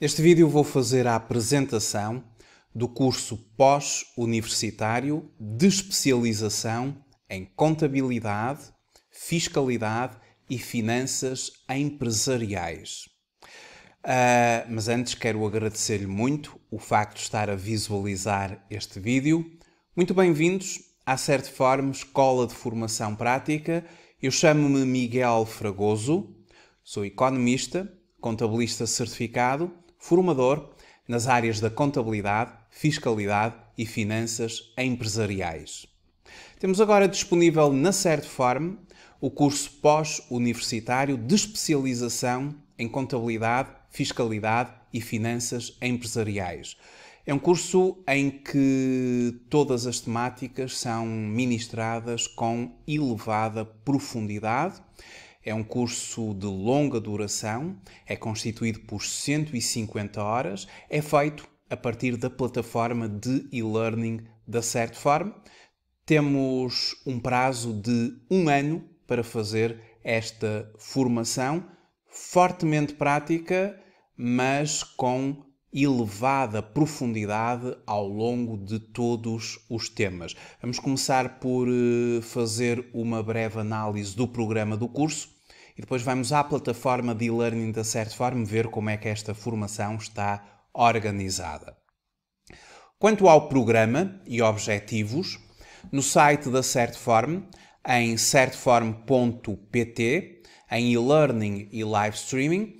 Neste vídeo vou fazer a apresentação do curso pós-universitário de especialização em Contabilidade, Fiscalidade e Finanças Empresariais. Uh, mas antes quero agradecer-lhe muito o facto de estar a visualizar este vídeo. Muito bem-vindos à Forma Escola de Formação Prática. Eu chamo-me Miguel Fragoso, sou economista, contabilista certificado formador nas áreas da contabilidade, fiscalidade e finanças empresariais. Temos agora disponível na Certform o curso pós-universitário de especialização em contabilidade, fiscalidade e finanças empresariais. É um curso em que todas as temáticas são ministradas com elevada profundidade é um curso de longa duração, é constituído por 150 horas, é feito a partir da plataforma de e-learning da Certform. Temos um prazo de um ano para fazer esta formação, fortemente prática, mas com elevada profundidade ao longo de todos os temas. Vamos começar por eh, fazer uma breve análise do programa do curso e depois vamos à plataforma de e-learning da Certform ver como é que esta formação está organizada. Quanto ao programa e objetivos, no site da Certform, em certform.pt, em e-learning e live streaming,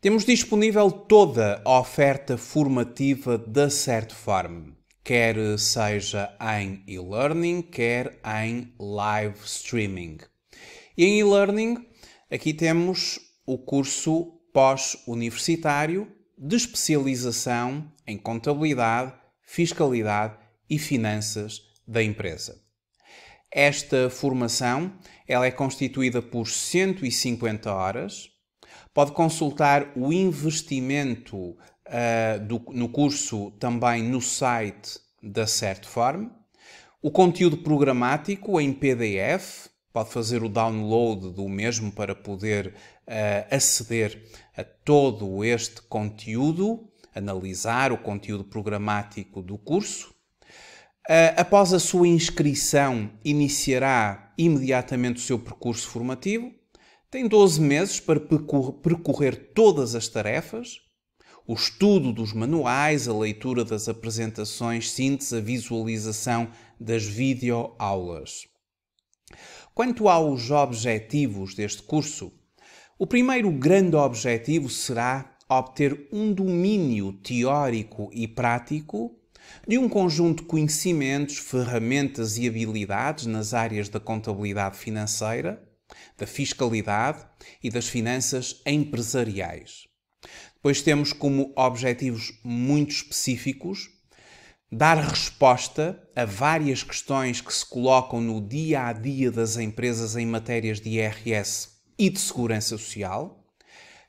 temos disponível toda a oferta formativa da Certform, quer seja em e-learning, quer em live streaming. E em e-learning Aqui temos o curso pós-universitário de especialização em contabilidade, fiscalidade e finanças da empresa. Esta formação ela é constituída por 150 horas. Pode consultar o investimento uh, do, no curso também no site da Certform. O conteúdo programático em PDF pode fazer o download do mesmo para poder uh, aceder a todo este conteúdo, analisar o conteúdo programático do curso. Uh, após a sua inscrição, iniciará imediatamente o seu percurso formativo. Tem 12 meses para percorrer todas as tarefas, o estudo dos manuais, a leitura das apresentações, síntese, a visualização das videoaulas. Quanto aos objetivos deste curso, o primeiro grande objetivo será obter um domínio teórico e prático de um conjunto de conhecimentos, ferramentas e habilidades nas áreas da contabilidade financeira, da fiscalidade e das finanças empresariais. Depois temos como objetivos muito específicos dar resposta a várias questões que se colocam no dia a dia das empresas em matérias de IRS e de segurança social,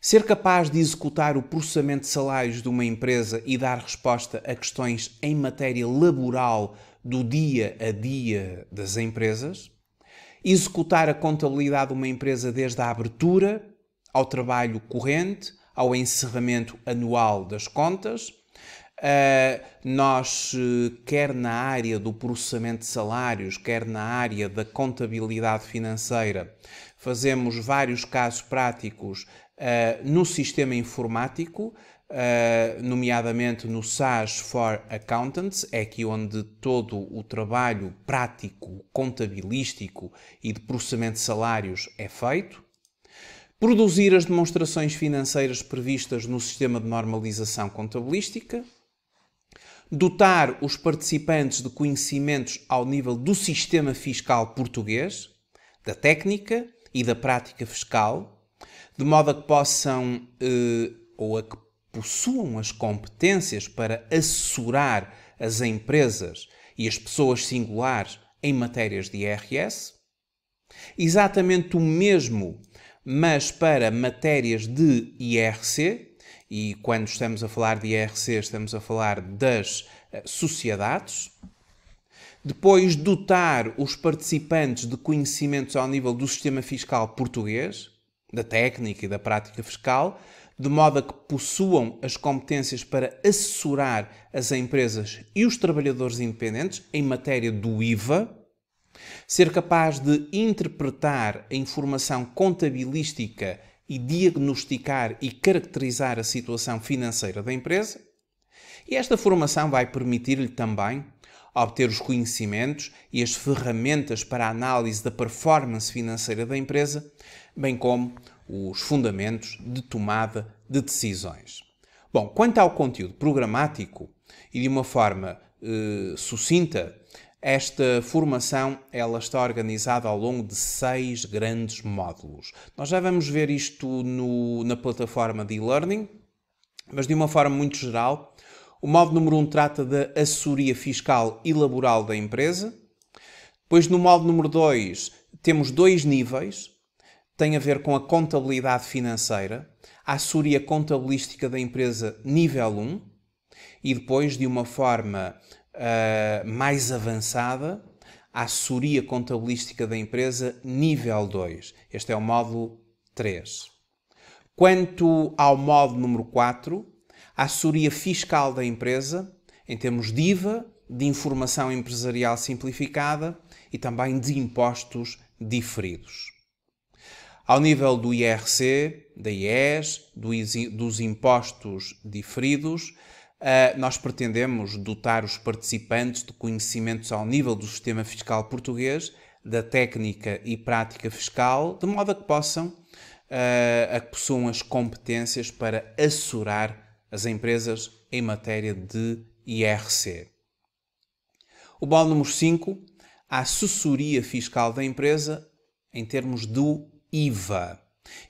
ser capaz de executar o processamento de salários de uma empresa e dar resposta a questões em matéria laboral do dia a dia das empresas, executar a contabilidade de uma empresa desde a abertura ao trabalho corrente, ao encerramento anual das contas, eh, nós, eh, quer na área do processamento de salários, quer na área da contabilidade financeira, fazemos vários casos práticos eh, no sistema informático, Uh, nomeadamente no SaaS for Accountants, é aqui onde todo o trabalho prático, contabilístico e de processamento de salários é feito. Produzir as demonstrações financeiras previstas no sistema de normalização contabilística dotar os participantes de conhecimentos ao nível do sistema fiscal português, da técnica e da prática fiscal, de modo a que possam eh, ou a que possuam as competências para assessorar as empresas e as pessoas singulares em matérias de IRS. Exatamente o mesmo, mas para matérias de IRC, e quando estamos a falar de IRC, estamos a falar das eh, sociedades. Depois, dotar os participantes de conhecimentos ao nível do sistema fiscal português, da técnica e da prática fiscal, de modo a que possuam as competências para assessorar as empresas e os trabalhadores independentes em matéria do IVA, ser capaz de interpretar a informação contabilística e diagnosticar e caracterizar a situação financeira da empresa. E esta formação vai permitir-lhe também obter os conhecimentos e as ferramentas para a análise da performance financeira da empresa, bem como os fundamentos de tomada de decisões. Bom, quanto ao conteúdo programático e de uma forma eh, sucinta, esta formação ela está organizada ao longo de seis grandes módulos. Nós já vamos ver isto no, na plataforma de e-learning, mas de uma forma muito geral. O módulo número 1 um trata da assessoria fiscal e laboral da empresa. Depois, no módulo número 2, temos dois níveis. Tem a ver com a contabilidade financeira, a assessoria contabilística da empresa nível 1 e depois, de uma forma uh, mais avançada, a assessoria contabilística da empresa nível 2. Este é o módulo 3. Quanto ao módulo número 4, a assessoria fiscal da empresa, em termos de IVA, de informação empresarial simplificada e também de impostos diferidos. Ao nível do IRC, da IES, dos impostos diferidos, eh, nós pretendemos dotar os participantes de conhecimentos ao nível do sistema fiscal português, da técnica e prática fiscal, de modo a que possam, uh, a que possuam as competências para assurar as empresas em matéria de IRC. O bolo número 5, a assessoria fiscal da empresa em termos do IVA.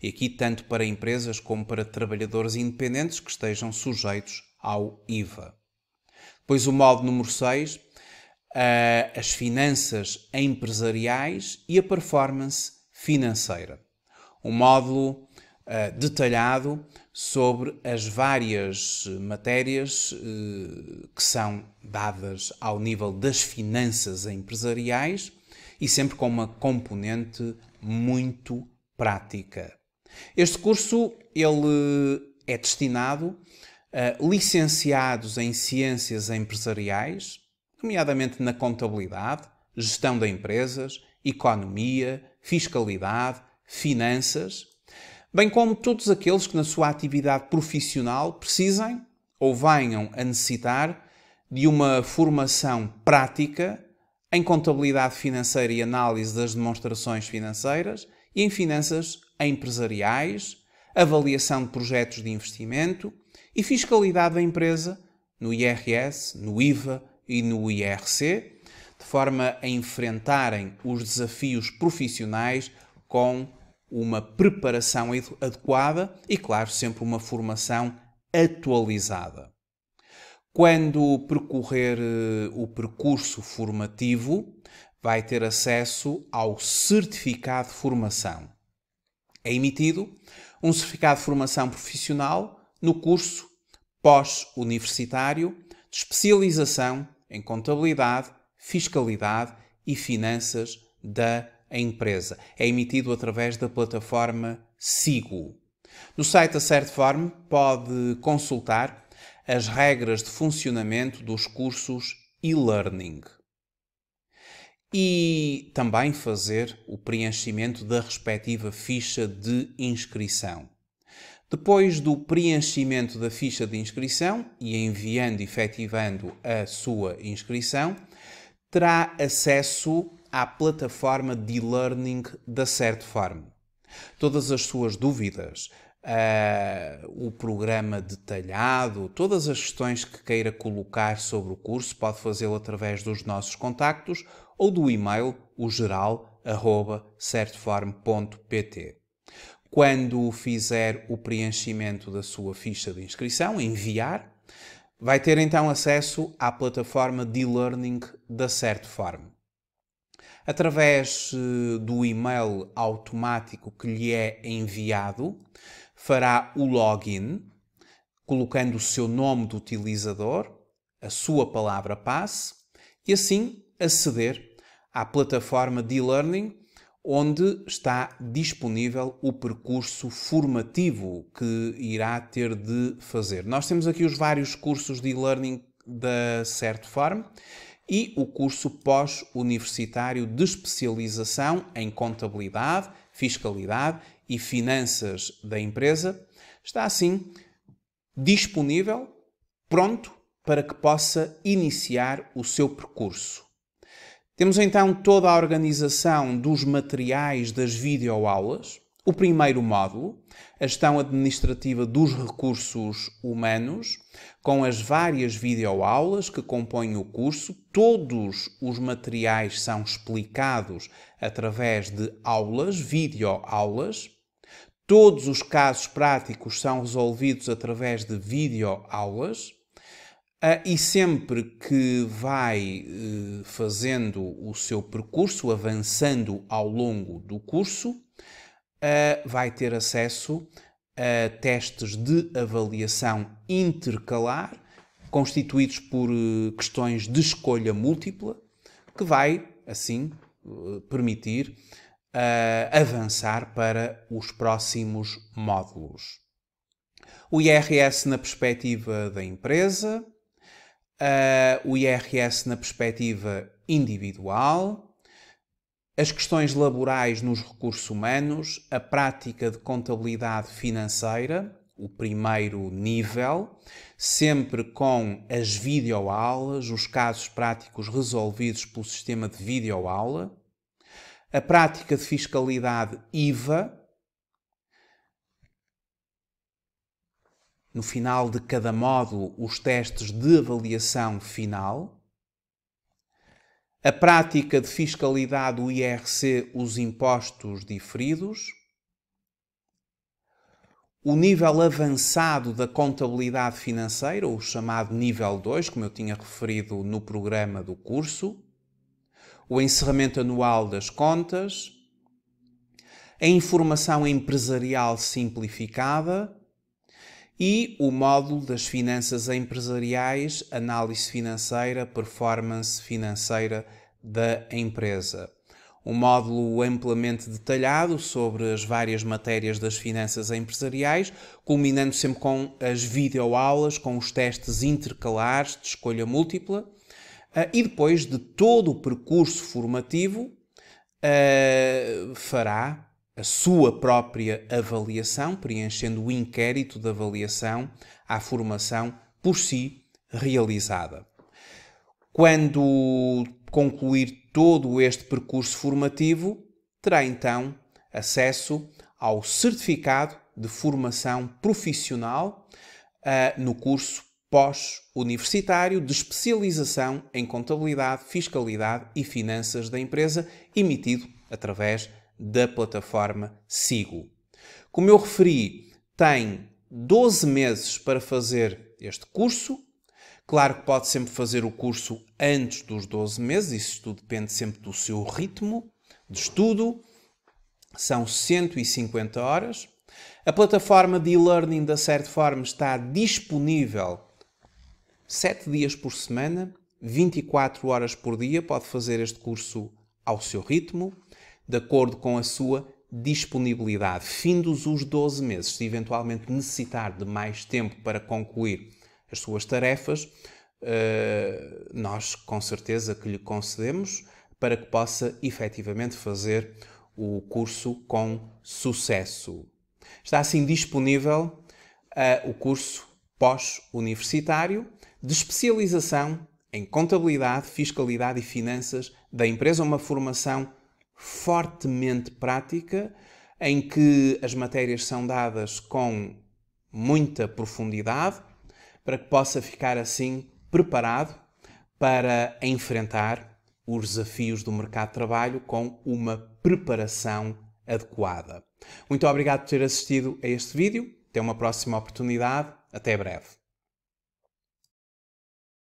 E aqui tanto para empresas como para trabalhadores independentes que estejam sujeitos ao IVA. Depois o modo número 6, eh, as finanças empresariais e a performance financeira. Um módulo eh, detalhado sobre as várias eh, matérias que são dadas ao nível das finanças empresariais e sempre com uma componente muito prática. Este curso ele é destinado eh, licenciados em ciências empresariais, nomeadamente na contabilidade, gestão de empresas, economia, fiscalidade, finanças, bem como todos aqueles que na sua atividade profissional precisem ou venham a necessitar de uma formação prática em contabilidade financeira e análise das demonstrações financeiras e em finanças empresariais, avaliação de projetos de investimento e fiscalidade da empresa no IRS, no IVA e no IRC, de forma a enfrentarem os desafios profissionais com uma preparação adequada e, claro, sempre uma formação atualizada. Quando percorrer eh, o percurso formativo, vai ter acesso ao certificado de formação. É emitido um certificado de formação profissional no curso pós-universitário de especialização em contabilidade, fiscalidade e finanças da empresa. É emitido através da plataforma Sigo. No site da Certform pode consultar as regras de funcionamento dos cursos e-learning e também fazer o preenchimento da respectiva ficha de inscrição. Depois do preenchimento da ficha de inscrição e enviando e efetivando a sua inscrição, terá acesso à plataforma de learning da Certform. Todas as suas dúvidas, uh, o programa detalhado, todas as questões que queira colocar sobre o curso, pode fazê-lo através dos nossos contactos ou do e-mail o quando fizer o preenchimento da sua ficha de inscrição, enviar, vai ter então acesso à plataforma de e-learning da Certform. Através eh, do e-mail automático que lhe é enviado, fará o login, colocando o seu nome de utilizador, a sua palavra passe e assim aceder à plataforma de e-learning onde está disponível o percurso formativo que irá ter de fazer. Nós temos aqui os vários cursos de e-learning da Certfarm e o curso pós-universitário de especialização em contabilidade, fiscalidade e finanças da empresa. Está assim disponível, pronto para que possa iniciar o seu percurso. Temos então toda a organização dos materiais das videoaulas, o primeiro módulo, a gestão administrativa dos recursos humanos, com as várias videoaulas que compõem o curso, todos os materiais são explicados através de aulas, videoaulas. Todos os casos práticos são resolvidos através de videoaulas. Uh, e sempre que vai uh, fazendo o seu percurso, avançando ao longo do curso, uh, vai ter acesso a testes de avaliação intercalar, constituídos por eh, questões de escolha múltipla, que vai, assim, eh, permitir ah, avançar para os próximos módulos. O IRS na perspectiva da empresa, uh, o IRS na perspectiva individual, as questões laborais nos recursos humanos, a prática de contabilidade financeira, o primeiro nível, sempre com as videoaulas, os casos práticos resolvidos pelo sistema de videoaula, a prática de fiscalidade IVA, no final de cada módulo, os testes de avaliação final. A prática de fiscalidade do IRC, os impostos diferidos. O nível avançado da contabilidade financeira, o chamado nível 2, como eu tinha referido no programa do curso. O encerramento anual das contas. A informação empresarial simplificada e o módulo das finanças empresariais, análise financeira, performance financeira da empresa. Um módulo amplamente detalhado sobre as várias matérias das finanças empresariais, culminando sempre com as videoaulas, com os testes intercalares de escolha múltipla ah, e depois de todo o percurso formativo ah, fará a sua própria avaliação, preenchendo o inquérito de avaliação à formação por si realizada. Quando concluir todo este percurso formativo, terá então acesso ao certificado de formação profissional uh, no curso pós-universitário de especialização em contabilidade, fiscalidade e finanças da empresa, emitido através da plataforma Sigo. Como eu referi, tem 12 meses para fazer este curso. Claro que pode sempre fazer o curso antes dos 12 meses, isso tudo depende sempre do seu ritmo de estudo. São 150 horas. A plataforma de e-learning da forma, está disponível 7 dias por semana, 24 horas por dia. Pode fazer este curso ao seu ritmo de acordo com a sua disponibilidade. Findos os 12 meses, se eventualmente necessitar de mais tempo para concluir as suas tarefas, eh, nós com certeza que lhe concedemos para que possa efetivamente fazer o curso com sucesso. Está assim disponível eh, o curso pós-universitário de especialização em contabilidade, fiscalidade e finanças da empresa, uma formação fortemente prática, em que as matérias são dadas com muita profundidade, para que possa ficar assim preparado para enfrentar os desafios do mercado de trabalho com uma preparação adequada. Muito obrigado por ter assistido a este vídeo. Até uma próxima oportunidade. Até breve.